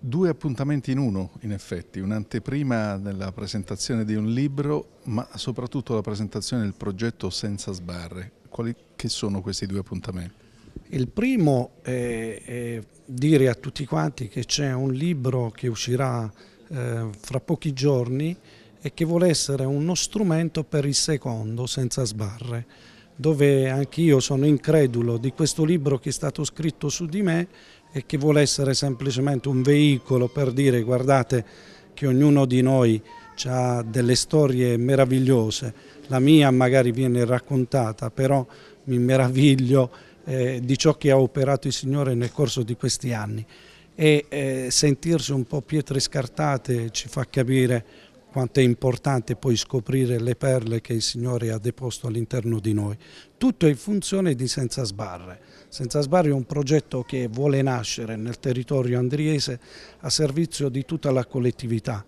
Due appuntamenti in uno, in effetti, un'anteprima della presentazione di un libro, ma soprattutto la presentazione del progetto Senza Sbarre. Quali che sono questi due appuntamenti? Il primo è, è dire a tutti quanti che c'è un libro che uscirà eh, fra pochi giorni e che vuole essere uno strumento per il secondo, Senza Sbarre dove anch'io sono incredulo di questo libro che è stato scritto su di me e che vuole essere semplicemente un veicolo per dire guardate che ognuno di noi ha delle storie meravigliose, la mia magari viene raccontata, però mi meraviglio eh, di ciò che ha operato il Signore nel corso di questi anni e eh, sentirsi un po' pietre scartate ci fa capire quanto è importante poi scoprire le perle che il Signore ha deposto all'interno di noi. Tutto è in funzione di Senza Sbarre. Senza Sbarre è un progetto che vuole nascere nel territorio andriese a servizio di tutta la collettività,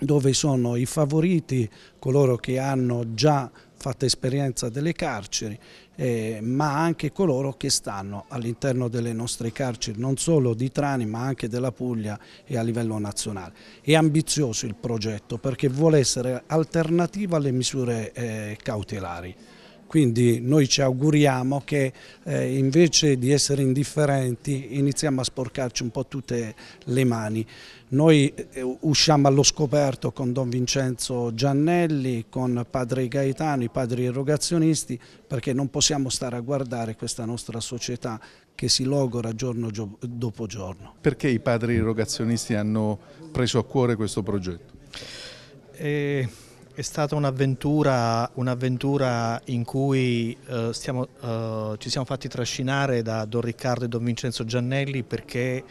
dove sono i favoriti, coloro che hanno già fatta esperienza delle carceri, eh, ma anche coloro che stanno all'interno delle nostre carceri, non solo di Trani ma anche della Puglia e a livello nazionale. È ambizioso il progetto perché vuole essere alternativa alle misure eh, cautelari. Quindi noi ci auguriamo che eh, invece di essere indifferenti iniziamo a sporcarci un po' tutte le mani. Noi eh, usciamo allo scoperto con Don Vincenzo Giannelli, con Padre Gaetano, i padri erogazionisti, perché non possiamo stare a guardare questa nostra società che si logora giorno dopo giorno. Perché i padri erogazionisti hanno preso a cuore questo progetto? Eh è stata un'avventura, un in cui eh, stiamo, eh, ci siamo fatti trascinare da Don Riccardo e Don Vincenzo Giannelli perché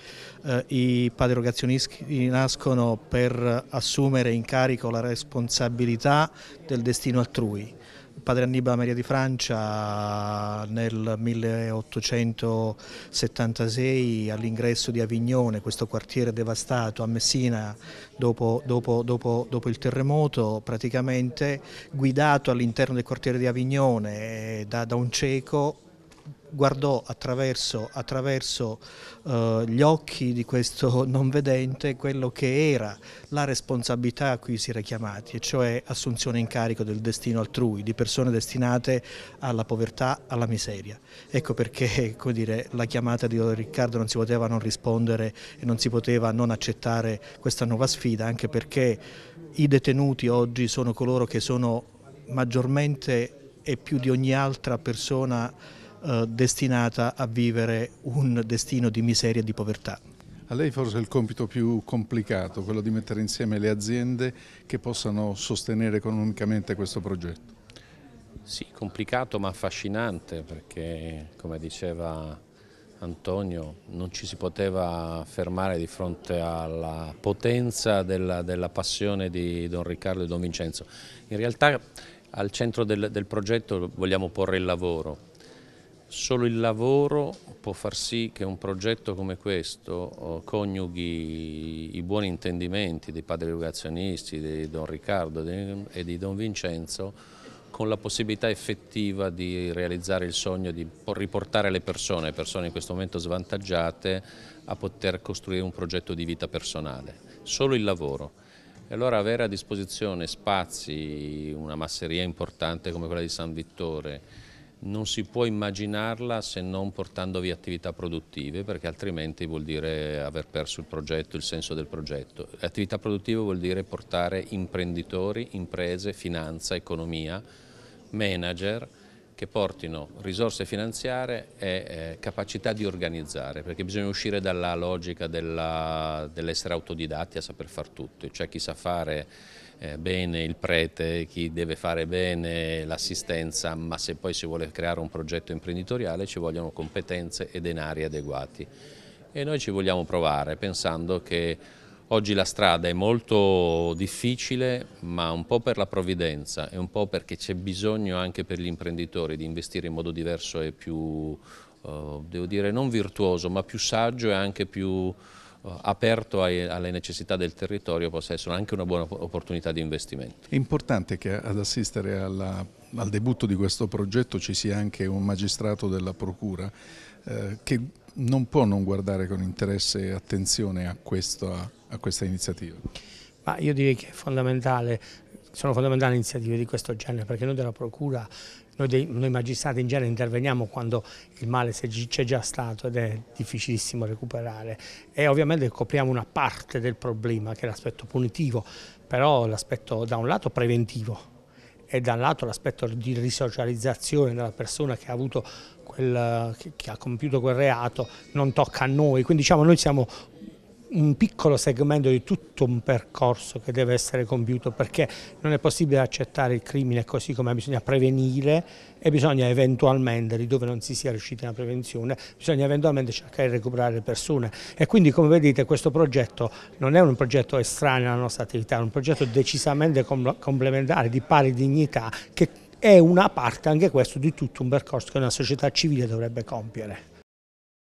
eh, i padri rogazionisti nascono per assumere in carico la responsabilità del destino altrui padre Annibale Maria di Francia nel 1876 all'ingresso di Avignone, questo quartiere devastato a Messina dopo, dopo, dopo, dopo il terremoto, praticamente guidato all'interno del quartiere di Avignone eh, da, da un cieco guardò attraverso, attraverso eh, gli occhi di questo non vedente quello che era la responsabilità a cui si era chiamati, e cioè assunzione in carico del destino altrui, di persone destinate alla povertà, alla miseria. Ecco perché dire, la chiamata di Riccardo non si poteva non rispondere e non si poteva non accettare questa nuova sfida, anche perché i detenuti oggi sono coloro che sono maggiormente e più di ogni altra persona eh, destinata a vivere un destino di miseria e di povertà. A lei forse è il compito più complicato, quello di mettere insieme le aziende che possano sostenere economicamente questo progetto. Sì, complicato ma affascinante perché, come diceva Antonio, non ci si poteva fermare di fronte alla potenza della, della passione di Don Riccardo e Don Vincenzo. In realtà al centro del, del progetto vogliamo porre il lavoro, Solo il lavoro può far sì che un progetto come questo eh, coniughi i buoni intendimenti dei padri educazionisti, di Don Riccardo e di Don Vincenzo con la possibilità effettiva di realizzare il sogno di riportare le persone, persone in questo momento svantaggiate, a poter costruire un progetto di vita personale. Solo il lavoro. E allora avere a disposizione spazi, una masseria importante come quella di San Vittore, non si può immaginarla se non portando via attività produttive perché altrimenti vuol dire aver perso il progetto, il senso del progetto. Attività produttiva vuol dire portare imprenditori, imprese, finanza, economia, manager che portino risorse finanziarie e eh, capacità di organizzare, perché bisogna uscire dalla logica dell'essere dell autodidatti a saper far tutto, cioè chi sa fare eh, bene il prete, chi deve fare bene l'assistenza, ma se poi si vuole creare un progetto imprenditoriale ci vogliono competenze e denari adeguati. E noi ci vogliamo provare pensando che Oggi la strada è molto difficile, ma un po' per la provvidenza e un po' perché c'è bisogno anche per gli imprenditori di investire in modo diverso e più, eh, devo dire, non virtuoso, ma più saggio e anche più eh, aperto alle necessità del territorio possa essere anche una buona opportunità di investimento. È importante che ad assistere alla, al debutto di questo progetto ci sia anche un magistrato della Procura eh, che non può non guardare con interesse e attenzione a, questo, a questa iniziativa? Ma io direi che è fondamentale, sono fondamentali iniziative di questo genere perché noi della Procura noi, dei, noi, magistrati in genere interveniamo quando il male c'è già stato ed è difficilissimo recuperare e ovviamente copriamo una parte del problema che è l'aspetto punitivo, però l'aspetto da un lato preventivo e dall'altro l'aspetto di risocializzazione della persona che ha avuto quel, chi ha compiuto quel reato non tocca a noi, quindi diciamo noi siamo un piccolo segmento di tutto un percorso che deve essere compiuto perché non è possibile accettare il crimine così come bisogna prevenire e bisogna eventualmente, lì dove non si sia riusciti nella prevenzione, bisogna eventualmente cercare di recuperare le persone e quindi come vedete questo progetto non è un progetto estraneo alla nostra attività, è un progetto decisamente complementare, di pari dignità che è una parte anche questo di tutto un percorso che una società civile dovrebbe compiere.